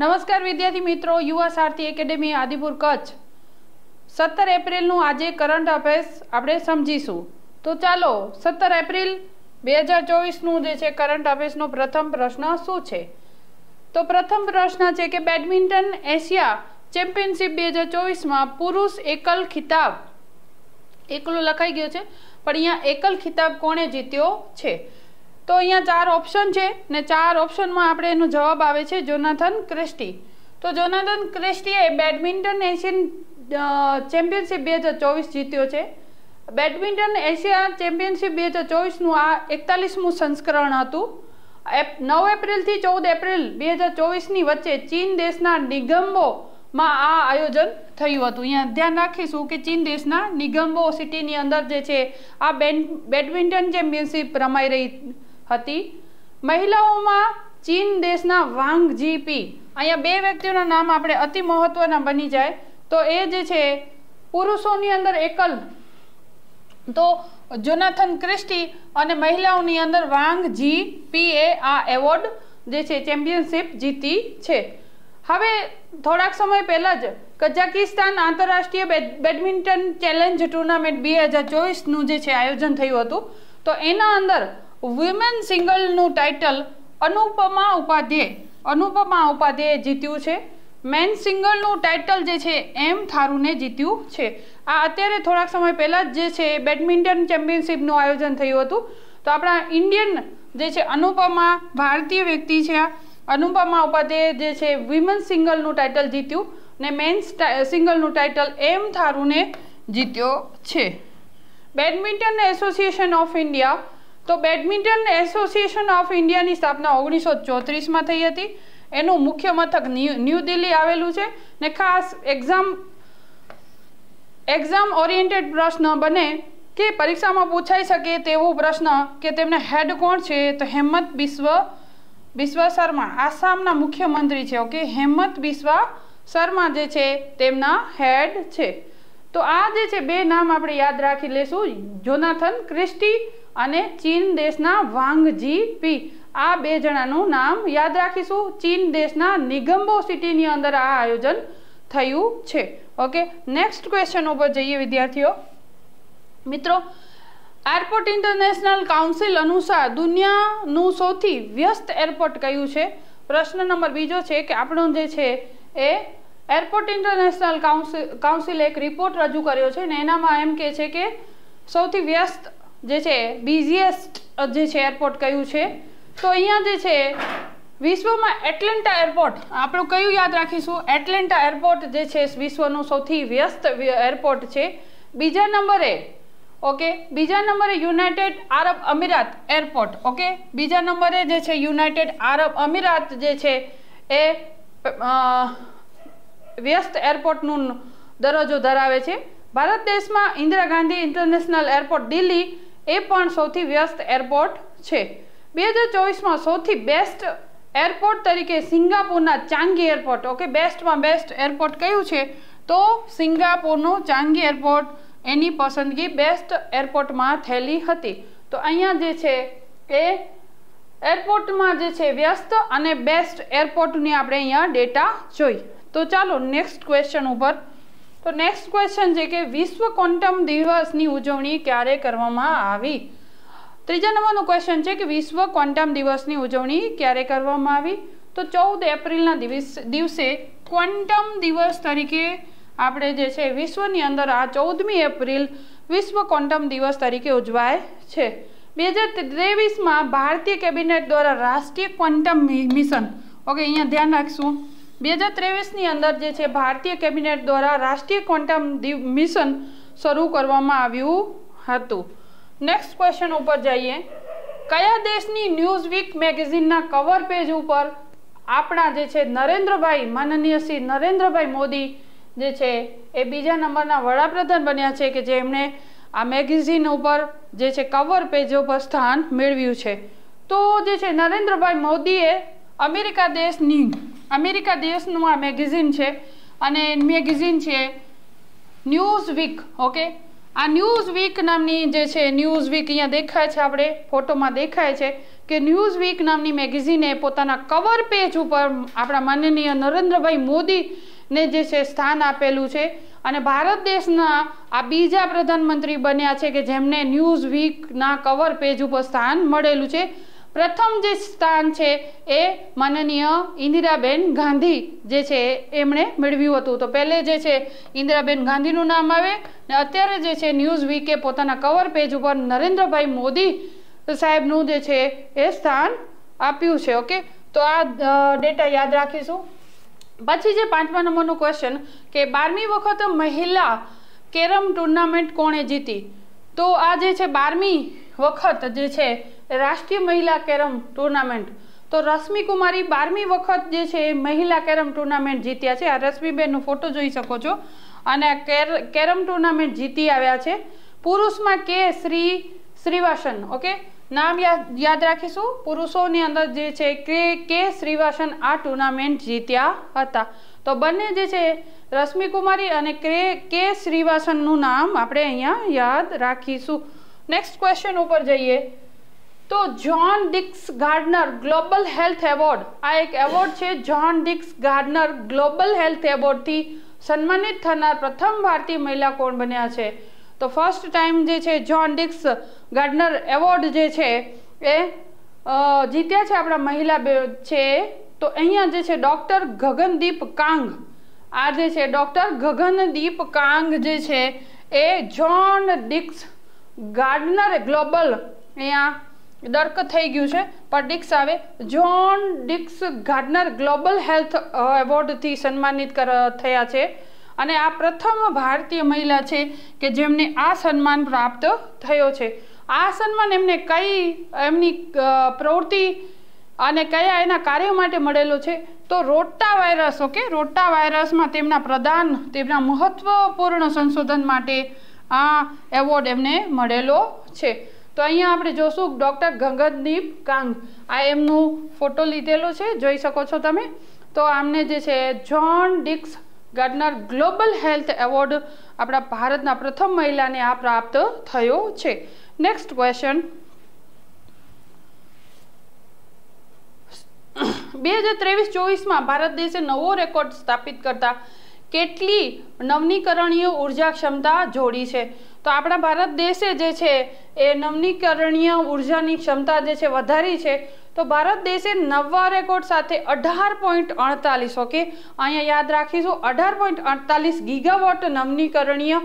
નમસ્કાર વિદ્યાર્થી મિત્રો યુવા સારથી એકેડેમી આદિપુર કચ્છ સત્તર એપ્રિલનું આજે કરંટ અફેર્સ આપણે સમજીશું તો ચાલો સત્તર એપ્રિલ બે હજાર ચોવીસનું જે છે કરંટ અફેર્સનો પ્રથમ પ્રશ્ન શું છે તો પ્રથમ પ્રશ્ન છે કે બેડમિન્ટન એશિયા ચેમ્પિયનશિપ બે હજાર ચોવીસમાં પુરુષ એકલ ખિતાબ એકલો લખાઈ ગયો છે પણ અહીંયા એકલ ખિતાબ કોણે જીત્યો છે તો અહીંયા ચાર ઓપ્શન છે ને ચાર ઓપ્શનમાં આપણે એનો જવાબ આવે છે જોનાથન ક્રિસ્ટી તો જોનાથન ક્રિસ્ટીએ બેડમિન્ટન એશિયન ચેમ્પિયનશિપ બે હજાર ચોવીસ જીત્યો છે બેડમિન્ટન એશિયા ચેમ્પિયનશિપ બે હજાર ચોવીસનું આ એકતાલીસમું સંસ્કરણ હતું એપ નવ એપ્રિલથી ચૌદ એપ્રિલ બે હજાર ચોવીસની વચ્ચે ચીન દેશના નિગમ્બોમાં આ આયોજન થયું હતું અહીંયા ધ્યાન રાખીશું કે ચીન દેશના નિગમ્બો સિટીની અંદર જે છે આ બેડમિન્ટન ચેમ્પિયનશિપ રમાઈ રહી હતી મહિલાઓમાં ચીન દેશના વાંગ જીપી અહીંયા બે વ્યક્તિઓના નામ આપણે અતિ મહત્વના બની જાય તો એ જે છે પુરુષોની અંદર એકલ તો જોનાથન ક્રિસ્ટી અને મહિલાઓની અંદર વાંગ જી પી એ આ એવોર્ડ જે છે ચેમ્પિયનશિપ જીતી છે હવે થોડાક સમય પહેલાં જ કઝાકિસ્તાન આંતરરાષ્ટ્રીય બેડમિન્ટન ચેલેન્જ ટુર્નામેન્ટ બે હજાર ચોવીસનું જે છે આયોજન થયું હતું તો એના અંદર વુમેન સિંગલનું ટાઇટલ અનુપમા ઉપાધ્યાય અનુપમા ઉપાધ્યાયે જીત્યું છે મેન સિંગલનું ટાઇટલ જે છે એમ થારુને જીત્યું છે આ અત્યારે થોડાક સમય પહેલાં જે છે બેડમિન્ટન ચેમ્પિયનશિપનું આયોજન થયું હતું તો આપણા ઇન્ડિયન જે છે અનુપમા ભારતીય વ્યક્તિ છે આ અનુપમા ઉપાધ્યાય જે છે વિમેન સિંગલનું ટાઇટલ જીત્યું ને મેન્સ સિંગલનું ટાઇટલ એમ થારુને જીત્યો છે બેડમિન્ટન એસોસિએશન ઓફ ઇન્ડિયા તો બેડમિન્ટન એસોસિએશન ઓફ ઇન્ડિયાની સ્થાપના ઓગણીસો ચોત્રીસમાં થઈ હતી એનું મુખ્ય મથક ન્યૂ દિલ્હી આવેલું છે ને ખાસ એક્ઝામ એક્ઝામ ઓરિએન્ટેડ પ્રશ્ન બને કે પરીક્ષામાં પૂછાઈ શકે તેવો પ્રશ્ન કે તેમને હેડ કોણ છે તો હેમંત બિસ્વ બિસ્વ શર્મા આસામના મુખ્યમંત્રી છે ઓકે હેમંત બિસ્વા શર્મા જે છે તેમના હેડ છે તો આ જે છે બે નામ આપણે યાદ રાખી લેશું જોનાથન ક્રિસ્ટી અને ચીન દેશના વાંગ જી પી આ બે જણાનું નામ યાદ રાખીશું ચીન દેશના નિગમ્બો સિટીની અંદર આ આયોજન થયું છે ઓકે નેક્સ્ટ ક્વેશ્ચન ઉપર જઈએ વિદ્યાર્થીઓ મિત્રો એરપોર્ટ ઇન્ટરનેશનલ કાઉન્સિલ અનુસાર દુનિયાનું સૌથી વ્યસ્ત એરપોર્ટ કયું છે પ્રશ્ન નંબર બીજો છે કે આપણો જે છે એ એરપોર્ટ ઇન્ટરનેશનલ કાઉન્સિલ કાઉન્સિલે એક રિપોર્ટ રજૂ કર્યો છે ને એનામાં એમ કહે છે કે સૌથી વ્યસ્ત જે છે બિઝીએસ્ટ જે છે એરપોર્ટ કયું છે તો અહીંયા જે છે વિશ્વમાં એટલેન્ટા એરપોર્ટ આપણું કયું યાદ રાખીશું એટલેન્ટા એરપોર્ટ જે છે વિશ્વનું સૌથી વ્યસ્ત એરપોર્ટ છે બીજા નંબરે ઓકે બીજા નંબરે યુનાઇટેડ આરબ અમીરાત એરપોર્ટ ઓકે બીજા નંબરે જે છે યુનાઇટેડ આરબ અમીરાત જે છે એ વ્યસ્ત એરપોર્ટનું દરજ્જો ધરાવે છે ભારત દેશમાં ઇન્દિરા ગાંધી ઇન્ટરનેશનલ એરપોર્ટ દિલ્હી એ પણ સૌથી વ્યસ્ત એરપોર્ટ છે બે હજાર ચોવીસમાં સૌથી બેસ્ટ એરપોર્ટ તરીકે સિંગાપુરના ચાંગી એરપોર્ટ ઓકે બેસ્ટમાં બેસ્ટ એરપોર્ટ કયું છે તો સિંગાપુરનું ચાંગી એરપોર્ટ એની પસંદગી બેસ્ટ એરપોર્ટમાં થયેલી હતી તો અહીંયા જે છે એ એરપોર્ટમાં જે છે વ્યસ્ત અને બેસ્ટ એરપોર્ટની આપણે અહીંયા ડેટા જોઈ તો ચાલો નેક્સ્ટ ક્વેશ્ચન ઉપર તો નેક્સ્ટ ક્વેશ્ચન છે કે વિશ્વ ક્વોન્ટમ દિવસની ઉજવણી ક્યારે કરવામાં આવી ત્રીજા નંબરનો ક્વેશ્ચન છે કે વિશ્વ ક્વોન્ટમ દિવસની ઉજવણી ક્યારે કરવામાં આવી તો ચૌદ એપ્રિલના દિવસે ક્વોન્ટમ દિવસ તરીકે આપણે જે છે વિશ્વની અંદર આ ચૌદમી એપ્રિલ વિશ્વ ક્વોન્ટમ દિવસ તરીકે ઉજવાય છે બે હજાર ત્રેવીસમાં ભારતીય કેબિનેટ દ્વારા રાષ્ટ્રીય ક્વોન્ટમ મિશન ઓકે અહીંયા ધ્યાન રાખશું બે હજાર ત્રેવીસની અંદર જે છે ભારતીય કેબિનેટ દ્વારા રાષ્ટ્રીય ક્વોન્ટમ મિશન શરૂ કરવામાં આવ્યું હતું નેક્સ્ટ ક્વેશ્ચન ઉપર જઈએ કયા દેશની ન્યૂઝ વીક મેગેઝિનના કવર પેજ ઉપર આપણા જે છે નરેન્દ્રભાઈ માનનીય શ્રી નરેન્દ્રભાઈ મોદી જે છે એ બીજા નંબરના વડાપ્રધાન બન્યા છે કે જેમણે આ મેગેઝિન ઉપર જે છે કવર પેજ ઉપર સ્થાન મેળવ્યું છે તો જે છે નરેન્દ્રભાઈ મોદીએ અમેરિકા દેશની અમેરિકા દેશનું આ મેગેઝિન છે અને મેગેઝિન છે ન્યૂઝ વીક ઓકે આ ન્યૂઝ વીક નામની જે છે ન્યૂઝ વીક અહીંયા દેખાય છે આપણે ફોટોમાં દેખાય છે કે ન્યૂઝ વીક નામની મેગેઝિને પોતાના કવર પેજ ઉપર આપણા માનનીય નરેન્દ્રભાઈ મોદીને જે છે સ્થાન આપેલું છે અને ભારત દેશના આ બીજા પ્રધાનમંત્રી બન્યા છે કે જેમને ન્યૂઝ વીકના કવર પેજ ઉપર સ્થાન મળેલું છે પ્રથમ જે સ્થાન છે એ માનનીય ઇન્દિરાબેન ગાંધી જે છે એમણે મેળવ્યું હતું તો પહેલે જે છે ઇન્દિરાબેન ગાંધીનું નામ આવે ને અત્યારે જે છે ન્યૂઝ વીકે પોતાના કવર પેજ ઉપર નરેન્દ્રભાઈ મોદી સાહેબનું જે છે એ સ્થાન આપ્યું છે ઓકે તો આ ડેટા યાદ રાખીશું પછી જે પાંચમા નંબરનું ક્વેશ્ચન કે બારમી વખત મહિલા કેરમ ટુર્નામેન્ટ કોણે જીતી તો આ જે છે બારમી વખત જે છે રાષ્ટ્રીય મહિલા કેરમ ટુર્નામેન્ટ તો રશ્મિ કુમારી બારમી વખત જે છે એ મહિલા કેરમ ટુર્નામેન્ટ જીત્યા છે આ રશ્મિબેનનો ફોટો જોઈ શકો છો અને કેરમ ટુર્નામેન્ટ જીતી આવ્યા છે પુરુષમાં કે શ્રી શ્રીવાસન ઓકે નામ યાદ રાખીશું પુરુષોની અંદર જે છે કે કે શ્રીવાસન આ ટુર્નામેન્ટ જીત્યા હતા તો બંને જે છે રશ્મિકુમારી અને કે કે શ્રીવાસનનું નામ આપણે અહીંયા યાદ રાખીશું નેક્સ્ટ ક્વેશ્ચન ઉપર જઈએ તો John Dix Gardner global health award આ એક એવોર્ડ છે John Dix Gardner global health એવોર્ડથી સન્માનિત થનાર પ્રથમ ભારતીય મહિલા કોણ બન્યા છે તો ફર્સ્ટ ટાઈમ જે છે જ્હોન ડિક્સ ગાર્ડનર એવોર્ડ જે છે એ જીત્યા છે આપણા મહિલા છે તો અહીંયા જે છે ડૉક્ટર ગગનદીપ કાંગ આ જે છે ડૉક્ટર ગગનદીપ કાંગ જે છે એ જ્હોન ડિક્સ ગાર્ડનર ગ્લોબલ અહીંયા દર્ક થઈ ગયું છે પણ ડિક્સ આવે John Dix Gardner global health એવોર્ડથી સન્માનિત થયા છે અને આ પ્રથમ ભારતીય મહિલા છે કે જેમને આ સન્માન પ્રાપ્ત થયો છે આ સન્માન એમને કઈ એમની પ્રવૃત્તિ અને કયા એના કાર્ય માટે મળેલો છે તો રોટા વાયરસ ઓકે રોટા વાયરસમાં તેમના પ્રદાન તેમના મહત્વપૂર્ણ સંશોધન માટે આ એવોર્ડ એમને મળેલો છે તો અહીંયા આપણે જોશું ડૉક્ટર ગંગનદીપ કાંગ આ એમનું ફોટો લીધેલો છે જોઈ શકો છો તમે તો આમને જે છે John Dix Gardner global health award આપણા ભારતના પ્રથમ મહિલાને આ પ્રાપ્ત થયો છે નેક્સ્ટ ક્વેશ્ચન બે હજાર ત્રેવીસ ચોવીસમાં ભારત દેશે નવો રેકોર્ડ સ્થાપિત કરતા કેટલી નવનીકરણીય ઉર્જા ક્ષમતા જોડી છે તો આપણા ભારત દેશે જે છે એ નવનીકરણીય ઉર્જાની ક્ષમતા જે છે વધારી છે તો ભારત દેશે નવા રેકોર્ડ સાથે અઢાર પોઈન્ટ અડતાલીસ ઓકે અહીંયા યાદ રાખીશું અઢાર પોઈન્ટ અડતાલીસ ગીગાવોટ નવનીકરણીય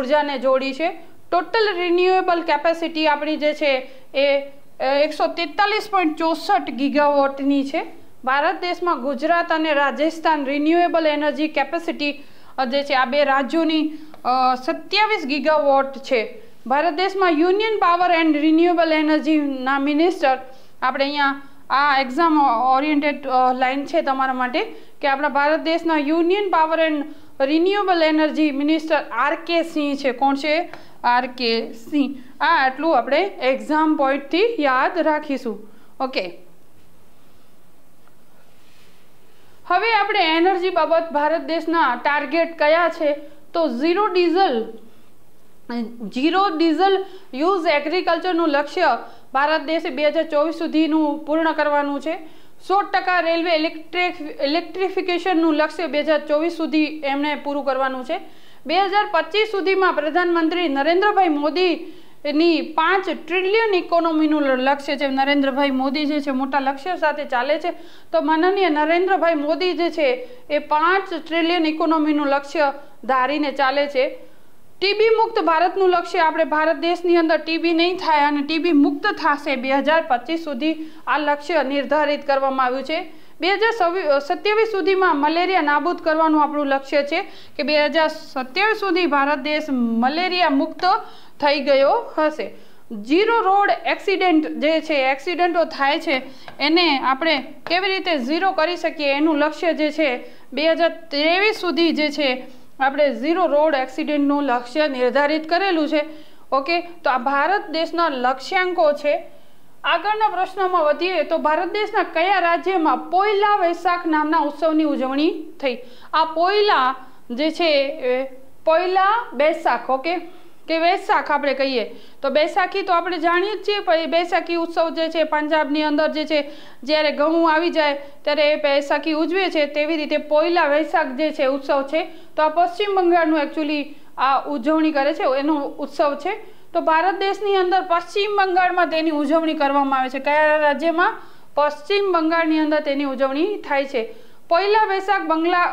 ઉર્જાને જોડી છે ટોટલ રિન્યુએબલ કેપેસિટી આપણી જે છે એ એકસો તેતાલીસ પોઈન્ટ ચોસઠ ગીગાવોટની છે ભારત દેશમાં ગુજરાત અને રાજસ્થાન રિન્યુએબલ એનર્જી કેપેસિટી જે છે આ બે રાજ્યોની સત્યાવીસ ગીગાવોટ છે ભારત દેશમાં યુનિયન પાવર એન્ડ રિન્યુએબલ એનર્જીના મિનિસ્ટર આપણે અહીંયા આ એક્ઝામ ઓરિએન્ટેડ લાઇન છે તમારા માટે કે આપણા ભારત દેશના union power and renewable energy minister R K Singh છે કોણ છે આર કે સિંહ આ આટલું આપણે એક્ઝામ પોઈન્ટથી યાદ રાખીશું ઓકે હવે આપણે એનર્જી બાબત ભારત દેશના ટાર્ગેટ કયા છે તો zero diesel zero diesel use એગ્રીકલ્ચરનું લક્ષ્ય ભારત દેશે બે હજાર ચોવીસ સુધીનું પૂર્ણ કરવાનું છે સો ટકા રેલવે ઇલેક્ટ્રિક ઇલેક્ટ્રિફિકેશનનું લક્ષ્ય બે હજાર ચોવીસ સુધી એમણે પૂરું કરવાનું છે બે હજાર પચીસ સુધીમાં પ્રધાનમંત્રી નરેન્દ્રભાઈ મોદી એની પાંચ ટ્રિલિયન ઇકોનોમીનું લક્ષ્ય છે નરેન્દ્રભાઈ મોદી જે છે મોટા લક્ષ્ય સાથે ચાલે છે તો માનનીય નરેન્દ્રભાઈ મોદી જે છે એ પાંચ ટ્રિલિયન ઇકોનોમીનું લક્ષ્ય ધારીને ચાલે છે ટીબી મુક્ત ભારતનું લક્ષ્ય આપણે ભારત દેશની અંદર ટીબી નહીં થાય અને ટીબી મુક્ત થશે બે હજાર પચીસ સુધી આ લક્ષ્ય નિર્ધારિત કરવામાં આવ્યું છે બે હજાર સત્યાવીસ સુધીમાં મલેરિયા નાબૂદ કરવાનું આપણું લક્ષ્ય છે કે બે હજાર સત્યાવીસ સુધી ભારત દેશ મલેરિયા મુક્ત થઈ ગયો હશે ઝીરો રોડ એક્સિડેન્ટ જે છે એક્સિડન્ટો થાય છે એને આપણે કેવી રીતે ઝીરો કરી શકીએ એનું લક્ષ્ય જે છે બે હજાર ત્રેવીસ સુધી જે છે આપણે ઝીરો રોડ એક્સિડન્ટનું લક્ષ્ય નિર્ધારિત કરેલું છે ઓકે તો આ ભારત દેશના લક્ષ્યાંકો છે આગળના પ્રશ્નમાં વધીએ તો ભારત દેશના કયા રાજ્યમાં પોઈલા વૈશાખ નામના ઉત્સવની ઉજવણી થઈ આ પોઈલા જે છે પોઈલા બેસાખ ઓકે કે વૈશાખ આપણે કહીએ તો બૈસાખી તો આપણે જાણીએ જ છીએ પણ બૈસાખી ઉત્સવ જે છે પંજાબની અંદર જે છે જ્યારે ઘઉં આવી જાય ત્યારે એ બૈસાખી ઉજવે છે તેવી રીતે પોઈલા વૈશાખ જે છે ઉત્સવ છે તો આ પશ્ચિમ બંગાળનું એકચ્યુઅલી આ ઉજવણી કરે છે એનો ઉત્સવ છે તો ભારત દેશની અંદર પશ્ચિમ બંગાળમાં તેની ઉજવણી કરવામાં આવે છે કયા રાજ્યમાં પશ્ચિમ બંગાળની અંદર તેની ઉજવણી થાય છે પહેલા વૈશાખ બંગલા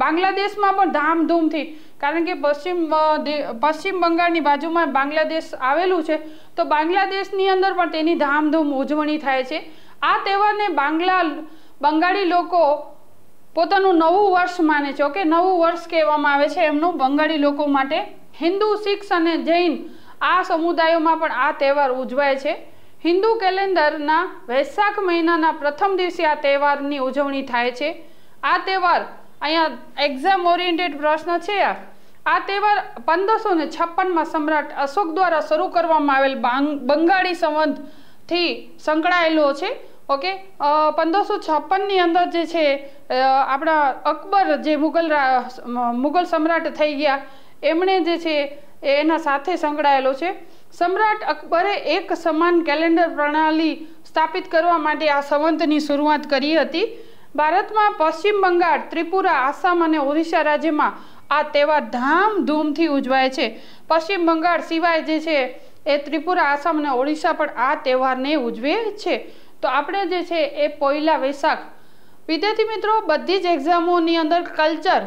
બાંગ્લાદેશમાં પણ ધામધૂમથી કારણ કે પશ્ચિમ પશ્ચિમ બંગાળની બાજુમાં બાંગ્લાદેશ આવેલું છે તો બાંગ્લાદેશની અંદર પણ તેની ધામધૂમ ઉજવણી થાય છે આ તહેવારને બાંગ્લા બંગાળી લોકો પોતાનું નવું વર્ષ માને છે ઓકે નવું વર્ષ કહેવામાં આવે છે એમનું બંગાળી લોકો માટે હિન્દુ શીખ અને જૈન આ સમુદાયોમાં પણ આ તહેવાર ઉજવાય છે હિન્દુ કેલેન્ડરના વૈશાખ મહિનાના પ્રથમ દિવસે આ તહેવારની ઉજવણી થાય છે આ તહેવાર અહીંયા એક્ઝામ ઓરિએન્ટેડ પ્રશ્ન છે આ આ તહેવાર પંદરસો ને છપ્પનમાં સમ્રાટ અશોક દ્વારા શરૂ કરવામાં આવેલ બંગાળી સંવંતથી સંકળાયેલો છે ઓકે પંદરસો છપ્પનની અંદર જે છે આપણા અકબર જે મુગલ મુગલ સમ્રાટ થઈ ગયા એમણે જે છે એના સાથે સંકળાયેલો છે સમ્રાટ અકબરે એક સમાન કેલેન્ડર પ્રણાલી સ્થાપિત કરવા માટે આ સંવંતની શરૂઆત કરી હતી ભારતમાં પશ્ચિમ બંગાળ ત્રિપુરા આસામ અને ઓડિશા રાજ્યમાં આ તહેવાર ધામધૂમથી ઉજવાય છે પશ્ચિમ બંગાળ સિવાય જે છે એ ત્રિપુરા આસામ અને ઓડિશા પણ આ તહેવારને ઉજવે છે તો આપણે જે છે એ પોઈલા વૈશાખ વિદ્યાર્થી મિત્રો બધી જ એક્ઝામોની અંદર કલ્ચર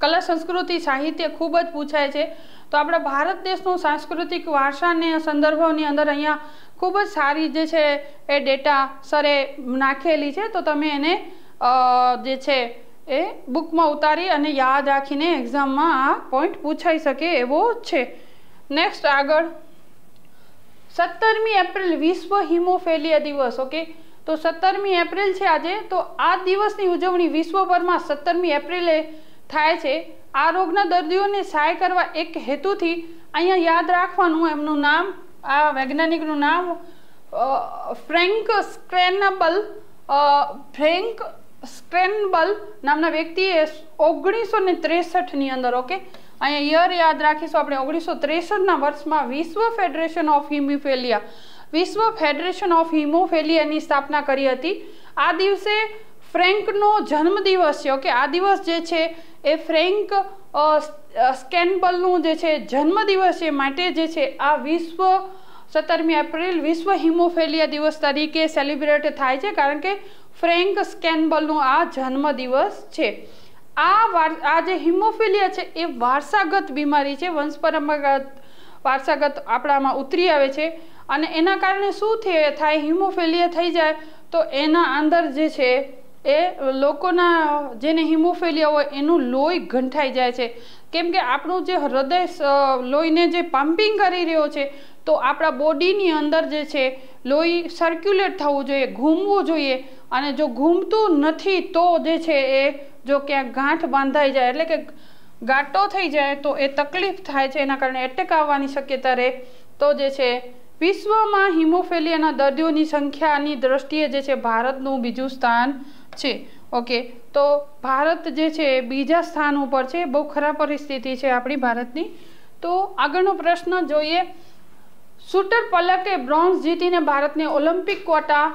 કલા સંસ્કૃતિ સાહિત્ય ખૂબ જ પૂછાય છે તો આપણા ભારત દેશનું સાંસ્કૃતિક વારસાને સંદર્ભોની અંદર અહીંયા ખૂબ જ સારી જે છે એ ડેટા સરે નાખેલી છે તો તમે એને જે છે એ બુકમાં ઉતારી અને યાદ રાખીને એક્ઝામમાં આ પોઈન્ટ પૂછાઈ શકે એવો છે નેક્સ્ટ આગળ સત્તરમી એપ્રિલ વિશ્વ હિમોફેલિયા દિવસ ઓકે તો સત્તરમી એપ્રિલ છે આજે તો આ દિવસની ઉજવણી વિશ્વભરમાં સત્તરમી એપ્રિલે થાય છે આ રોગના દર્દીઓને સહાય કરવા એક હેતુથી અહીંયા યાદ રાખવાનું એમનું નામ આ વૈજ્ઞાનિકનું નામ ફ્રેન્ક સ્ક્રેનબલ ફ્રેન્ક સ્ક્રેનબલ નામના વ્યક્તિએ ઓગણીસો ને ત્રેસઠની અંદર ઓકે અહીંયા યર યાદ રાખીશું આપણે ઓગણીસો ત્રેસઠના વર્ષમાં વિશ્વ ફેડરેશન ઓફ હિમિફેલિયા વિશ્વ ફેડરેશન ઓફ હિમોફેલિયાની સ્થાપના કરી હતી આ દિવસે ફ્રેન્કનો જન્મદિવસ છે ઓકે આ દિવસ જે છે એ ફ્રેન્ક સ્કેનબલનું જે છે જન્મદિવસ છે માટે જે છે આ વિશ્વ સત્તરમી એપ્રિલ વિશ્વ હિમોફેલિયા દિવસ તરીકે સેલિબ્રેટ થાય છે કારણ કે ફ્રેન્ક સ્કેનબલનો આ જન્મદિવસ છે આ વાર આ જે હિમોફેલિયા છે એ વારસાગત બીમારી છે વંશપરંપરાગત વારસાગત આપણામાં ઉતરી આવે છે અને એના કારણે શું થાય હિમોફેલિયા થઈ જાય તો એના અંદર જે છે એ લોકોના જેને હિમોફેલિયા હોય એનું લોહી ગંઠાઈ જાય છે કેમ કે આપણું જે હૃદય લોહીને જે પમ્પિંગ કરી રહ્યો છે તો આપણા બોડીની અંદર જે છે લોહી સર્ક્યુલેટ થવું જોઈએ ઘૂમવું જોઈએ અને જો ઘૂમતું નથી તો જે છે એ જો ક્યાંક ગાંઠ બાંધાઈ જાય એટલે કે ગાંટો થઈ જાય તો એ તકલીફ થાય છે એના કારણે એટેક આવવાની શક્યતા રહે તો જે છે વિશ્વમાં હિમોફેલિયાના દર્દીઓની સંખ્યાની દ્રષ્ટિએ જે છે ભારતનું બીજું સ્થાન છે ઓકે તો ભારત જે છે બીજા સ્થાન ઉપર છે બહુ ખરાબ પરિસ્થિતિ છે આપણી ભારતની તો આગળનો પ્રશ્ન જોઈએ શૂટર પલકે બ્રોન્ઝ જીતીને ભારતને ઓલિમ્પિક કોટા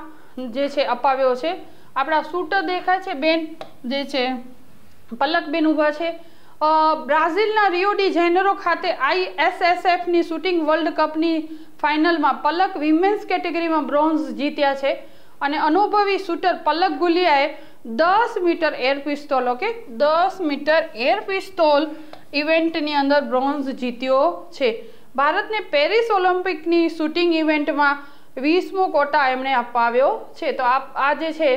જે છે અપાવ્યો છે આપણા શૂટર દેખાય છે બેન જે છે પલકબેન ઊભા છે બ્રાઝિલના રિયો ડી જેનેરો ખાતે આઈએસએસએફની શૂટિંગ વર્લ્ડ કપની ફાઇનલમાં પલક વિમેન્સ કેટેગરીમાં બ્રોન્ઝ જીત્યા છે અને અનુભવી શૂટર પલક ગુલિયાએ દસ મીટર એર પિસ્તોલ ઓકે દસ મીટર એર પિસ્તોલ ઇવેન્ટની અંદર બ્રોન્ઝ જીત્યો છે ભારતને પેરિસ ઓલિમ્પિકની શૂટિંગ ઇવેન્ટમાં વીસમો કોટા એમણે અપાવ્યો છે તો આ જે છે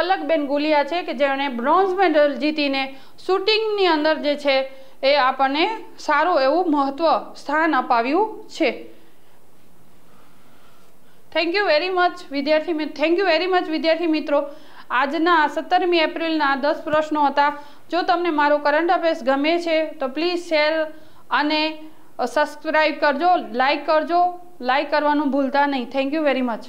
પલકબેન ગુલિયા છે કે જેણે બ્રોન્ઝ મેડલ જીતીને શૂટિંગની અંદર જે છે એ આપણને સારું એવું મહત્ત્વ સ્થાન અપાવ્યું છે થેન્ક યુ વેરી મચ વિદ્યાર્થી થેન્ક યુ વેરી મચ વિદ્યાર્થી મિત્રો આજના સત્તરમી એપ્રિલના દસ પ્રશ્નો હતા જો તમને મારો કરંટ અફેર્સ ગમે છે તો પ્લીઝ શેર અને સબસ્ક્રાઈબ કરજો લાઇક કરજો લાઇક કરવાનું ભૂલતા નહીં થેન્ક યુ વેરી મચ